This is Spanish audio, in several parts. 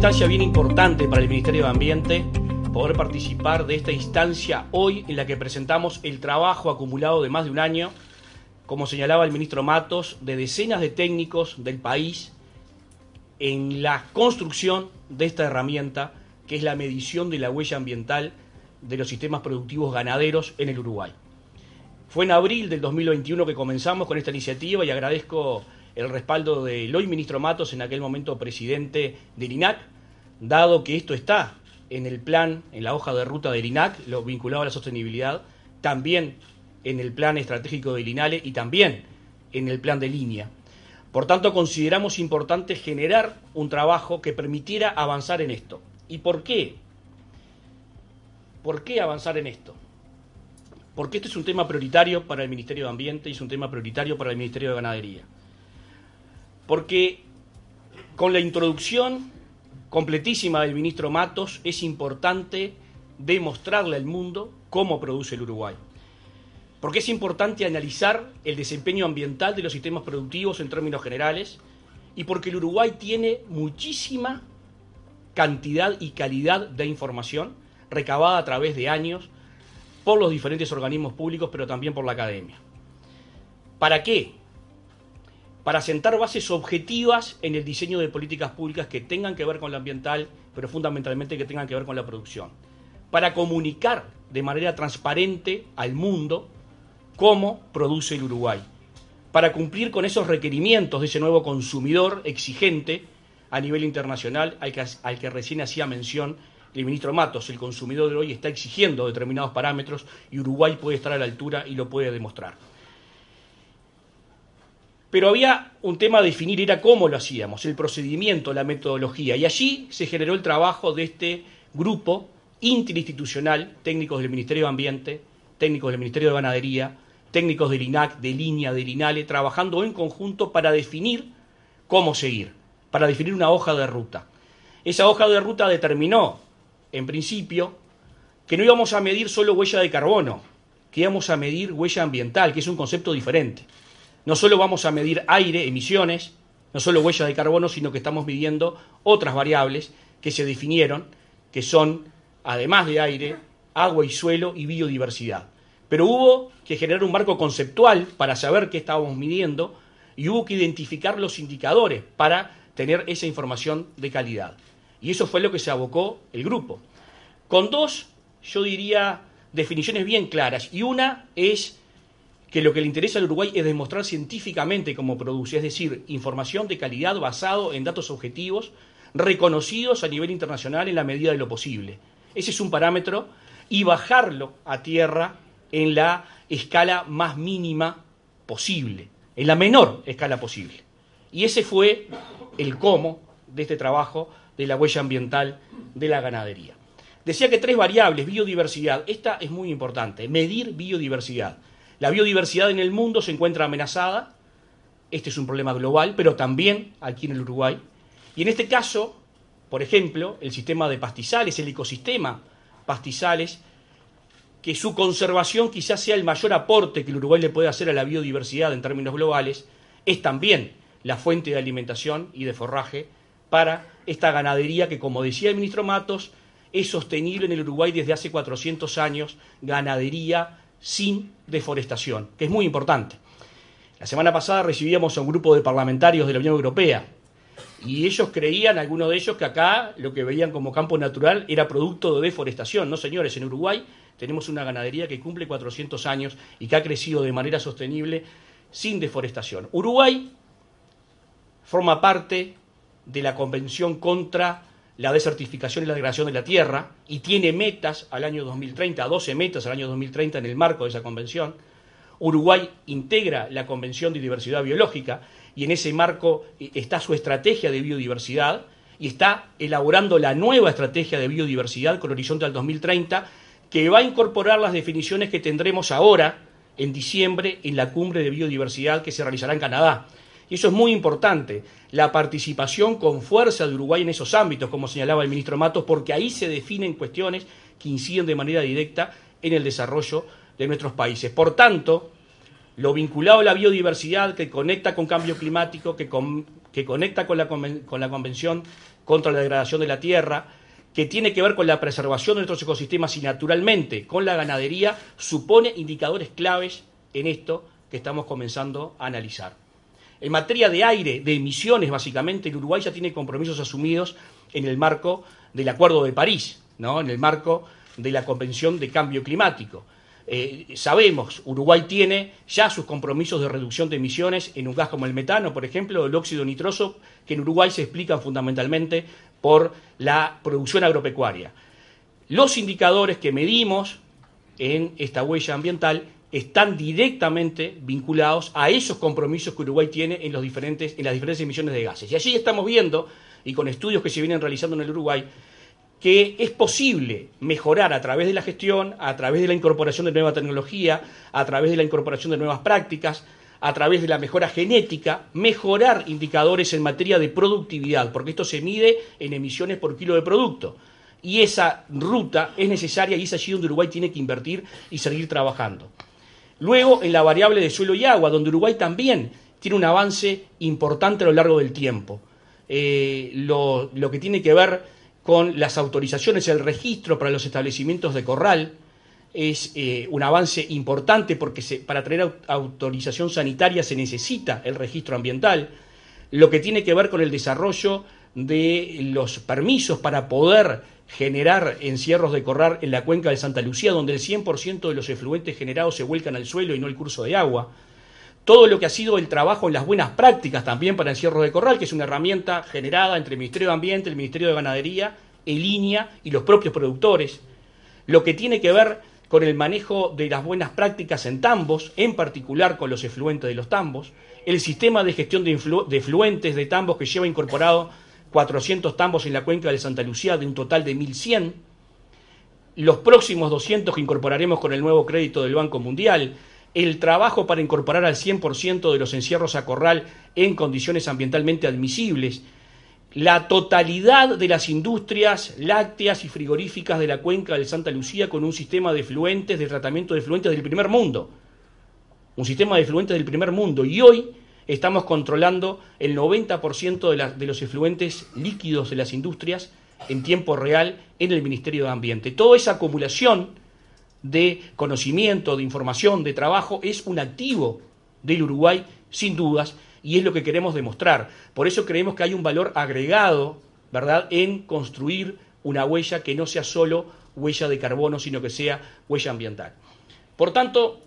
Es una instancia bien importante para el Ministerio de Ambiente poder participar de esta instancia hoy en la que presentamos el trabajo acumulado de más de un año, como señalaba el ministro Matos, de decenas de técnicos del país en la construcción de esta herramienta que es la medición de la huella ambiental de los sistemas productivos ganaderos en el Uruguay. Fue en abril del 2021 que comenzamos con esta iniciativa y agradezco el respaldo del hoy ministro Matos, en aquel momento presidente del INAC, dado que esto está en el plan, en la hoja de ruta del INAC, lo vinculado a la sostenibilidad, también en el plan estratégico del INALE y también en el plan de línea. Por tanto, consideramos importante generar un trabajo que permitiera avanzar en esto. ¿Y por qué? ¿Por qué avanzar en esto? Porque este es un tema prioritario para el Ministerio de Ambiente y es un tema prioritario para el Ministerio de Ganadería. Porque con la introducción completísima del ministro Matos, es importante demostrarle al mundo cómo produce el Uruguay. Porque es importante analizar el desempeño ambiental de los sistemas productivos en términos generales y porque el Uruguay tiene muchísima cantidad y calidad de información recabada a través de años por los diferentes organismos públicos, pero también por la academia. ¿Para qué? para sentar bases objetivas en el diseño de políticas públicas que tengan que ver con lo ambiental, pero fundamentalmente que tengan que ver con la producción. Para comunicar de manera transparente al mundo cómo produce el Uruguay. Para cumplir con esos requerimientos de ese nuevo consumidor exigente a nivel internacional al que, al que recién hacía mención el ministro Matos, el consumidor de hoy está exigiendo determinados parámetros y Uruguay puede estar a la altura y lo puede demostrar. Pero había un tema a definir, era cómo lo hacíamos, el procedimiento, la metodología. Y allí se generó el trabajo de este grupo interinstitucional, técnicos del Ministerio de Ambiente, técnicos del Ministerio de Ganadería, técnicos del INAC, de línea, del INALE, trabajando en conjunto para definir cómo seguir, para definir una hoja de ruta. Esa hoja de ruta determinó, en principio, que no íbamos a medir solo huella de carbono, que íbamos a medir huella ambiental, que es un concepto diferente. No solo vamos a medir aire, emisiones, no solo huellas de carbono, sino que estamos midiendo otras variables que se definieron, que son, además de aire, agua y suelo y biodiversidad. Pero hubo que generar un marco conceptual para saber qué estábamos midiendo y hubo que identificar los indicadores para tener esa información de calidad. Y eso fue lo que se abocó el grupo. Con dos, yo diría, definiciones bien claras y una es que lo que le interesa al Uruguay es demostrar científicamente cómo produce, es decir, información de calidad basado en datos objetivos reconocidos a nivel internacional en la medida de lo posible. Ese es un parámetro y bajarlo a tierra en la escala más mínima posible, en la menor escala posible. Y ese fue el cómo de este trabajo de la huella ambiental de la ganadería. Decía que tres variables, biodiversidad, esta es muy importante, medir biodiversidad. La biodiversidad en el mundo se encuentra amenazada. Este es un problema global, pero también aquí en el Uruguay. Y en este caso, por ejemplo, el sistema de pastizales, el ecosistema pastizales, que su conservación quizás sea el mayor aporte que el Uruguay le puede hacer a la biodiversidad en términos globales, es también la fuente de alimentación y de forraje para esta ganadería que, como decía el ministro Matos, es sostenible en el Uruguay desde hace 400 años, ganadería sin deforestación, que es muy importante. La semana pasada recibíamos a un grupo de parlamentarios de la Unión Europea y ellos creían, algunos de ellos, que acá lo que veían como campo natural era producto de deforestación. No, señores, en Uruguay tenemos una ganadería que cumple 400 años y que ha crecido de manera sostenible sin deforestación. Uruguay forma parte de la Convención contra la desertificación y la degradación de la tierra, y tiene metas al año 2030, 12 metas al año 2030 en el marco de esa convención. Uruguay integra la Convención de Diversidad Biológica y en ese marco eh, está su estrategia de biodiversidad y está elaborando la nueva estrategia de biodiversidad con horizonte al 2030 que va a incorporar las definiciones que tendremos ahora en diciembre en la cumbre de biodiversidad que se realizará en Canadá. Y eso es muy importante, la participación con fuerza de Uruguay en esos ámbitos, como señalaba el ministro Matos, porque ahí se definen cuestiones que inciden de manera directa en el desarrollo de nuestros países. Por tanto, lo vinculado a la biodiversidad que conecta con cambio climático, que, conecta con la Convención contra la Degradación de la Tierra, que tiene que ver con la preservación de nuestros ecosistemas y naturalmente con la ganadería, supone indicadores claves en esto que estamos comenzando a analizar. En materia de aire, de emisiones, básicamente, el Uruguay ya tiene compromisos asumidos en el marco del Acuerdo de París, ¿no? en el marco de la Convención de Cambio Climático. Eh, sabemos, Uruguay tiene ya sus compromisos de reducción de emisiones en un gas como el metano, por ejemplo, el óxido nitroso, que en Uruguay se explican fundamentalmente por la producción agropecuaria. Los indicadores que medimos en esta huella ambiental están directamente vinculados a esos compromisos que Uruguay tiene en, los diferentes, en las diferentes emisiones de gases. Y allí estamos viendo, y con estudios que se vienen realizando en el Uruguay, que es posible mejorar a través de la gestión, a través de la incorporación de nueva tecnología, a través de la incorporación de nuevas prácticas, a través de la mejora genética, mejorar indicadores en materia de productividad, porque esto se mide en emisiones por kilo de producto. Y esa ruta es necesaria y es allí donde Uruguay tiene que invertir y seguir trabajando. Luego en la variable de suelo y agua, donde Uruguay también tiene un avance importante a lo largo del tiempo. Eh, lo, que tiene que ver con las autorizaciones, el registro para los establecimientos de corral, es eh, un avance importante porque para tener autorización sanitaria se necesita el registro ambiental, lo que tiene que ver con el desarrollo de los permisos para poder generar encierros de corral en la cuenca de Santa Lucía, donde el 100% de los efluentes generados se vuelcan al suelo y no el curso de agua. Todo lo que ha sido el trabajo en las buenas prácticas también para encierros de corral, que es una herramienta generada entre el Ministerio de Ambiente, el Ministerio de Ganadería, el INEA y los propios productores. Lo que tiene que ver con el manejo de las buenas prácticas en tambos, en particular con los efluentes de los tambos, el sistema de gestión de, de efluentes de tambos que lleva incorporado 400 tambos en la cuenca de Santa Lucía de un total de 1.100, los próximos 200 que incorporaremos con el nuevo crédito del Banco Mundial, el trabajo para incorporar al 100% de los encierros a corral en condiciones ambientalmente admisibles, la totalidad de las industrias lácteas y frigoríficas de la cuenca de Santa Lucía con un sistema de fluentes, de tratamiento de fluentes del primer mundo. Un sistema de fluentes del primer mundo. Y hoy estamos controlando el 90% de, los efluentes líquidos de las industrias en tiempo real en el Ministerio de Ambiente. Toda esa acumulación de conocimiento, de información, de trabajo, es un activo del Uruguay, sin dudas, y es lo que queremos demostrar. Por eso creemos que hay un valor agregado, ¿verdad?, en construir una huella que no sea solo huella de carbono, sino que sea huella ambiental. Por tanto,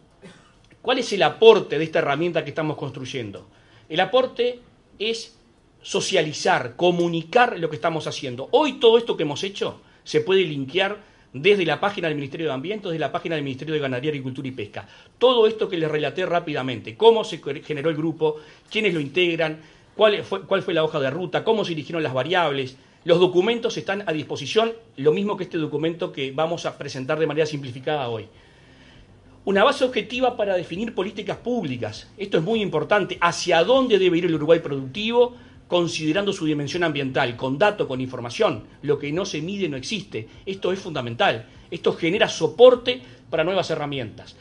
¿Cuál es el aporte de esta herramienta que estamos construyendo? El aporte es socializar, comunicar lo que estamos haciendo. Hoy todo esto que hemos hecho se puede linkear desde la página del Ministerio de Ambiente, desde la página del Ministerio de Ganadería, Agricultura y Pesca. Todo esto que les relaté rápidamente, cómo se generó el grupo, quiénes lo integran, cuál fue, cuál fue la hoja de ruta, cómo se dirigieron las variables, los documentos están a disposición, lo mismo que este documento que vamos a presentar de manera simplificada hoy una base objetiva para definir políticas públicas. Esto es muy importante. ¿Hacia dónde debe ir el Uruguay productivo? considerando su dimensión ambiental, con datos, con información. Lo que no se mide no existe. Esto es fundamental. Esto genera soporte para nuevas herramientas.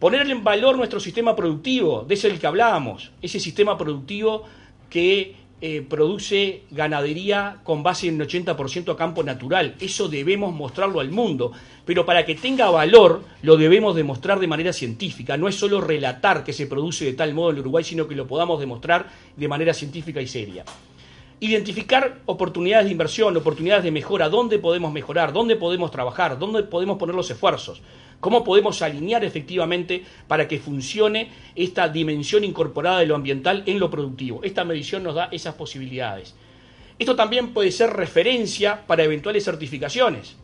Poner en valor nuestro sistema productivo, de ese del que hablábamos, ese sistema productivo que eh, produce ganadería con base en el 80% a campo natural. Eso debemos mostrarlo al mundo. Pero para que tenga valor, lo debemos demostrar de manera científica. No es solo relatar que se produce de tal modo en Uruguay, sino que lo podamos demostrar de manera científica y seria. Identificar oportunidades de inversión, oportunidades de mejora, dónde podemos mejorar, dónde podemos trabajar, dónde podemos poner los esfuerzos. ¿Cómo podemos alinear efectivamente para que funcione esta dimensión incorporada de lo ambiental en lo productivo? Esta medición nos da esas posibilidades. Esto también puede ser referencia para eventuales certificaciones,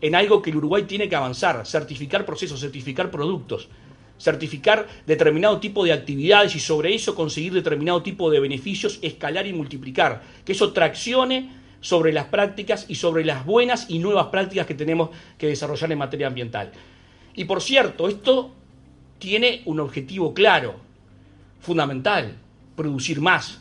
en algo que el Uruguay tiene que avanzar, certificar procesos, certificar productos, certificar determinado tipo de actividades y sobre eso conseguir determinado tipo de beneficios, escalar y multiplicar, que eso traccione sobre las prácticas y sobre las buenas y nuevas prácticas que tenemos que desarrollar en materia ambiental. Y por cierto, esto tiene un objetivo claro, fundamental, producir más.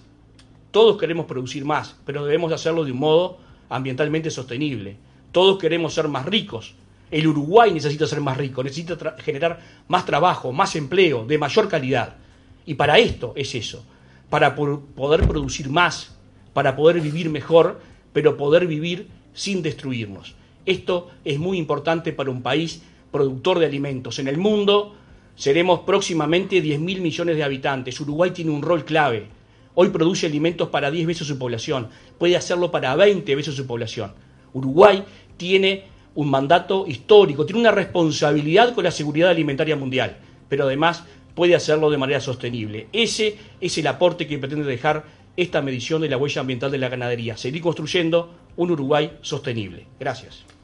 Todos queremos producir más, pero debemos hacerlo de un modo ambientalmente sostenible. Todos queremos ser más ricos. El Uruguay necesita ser más rico, necesita generar más trabajo, más empleo, de mayor calidad. Y para esto es eso, para poder producir más, para poder vivir mejor, pero poder vivir sin destruirnos. Esto es muy importante para un país productor de alimentos. En el mundo seremos próximamente 10 mil millones de habitantes. Uruguay tiene un rol clave. Hoy produce alimentos para 10 veces su población, puede hacerlo para 20 veces su población. Uruguay tiene un mandato histórico, tiene una responsabilidad con la seguridad alimentaria mundial, pero además puede hacerlo de manera sostenible. Ese es el aporte que pretende dejar esta medición de la huella ambiental de la ganadería, seguir construyendo un Uruguay sostenible. Gracias.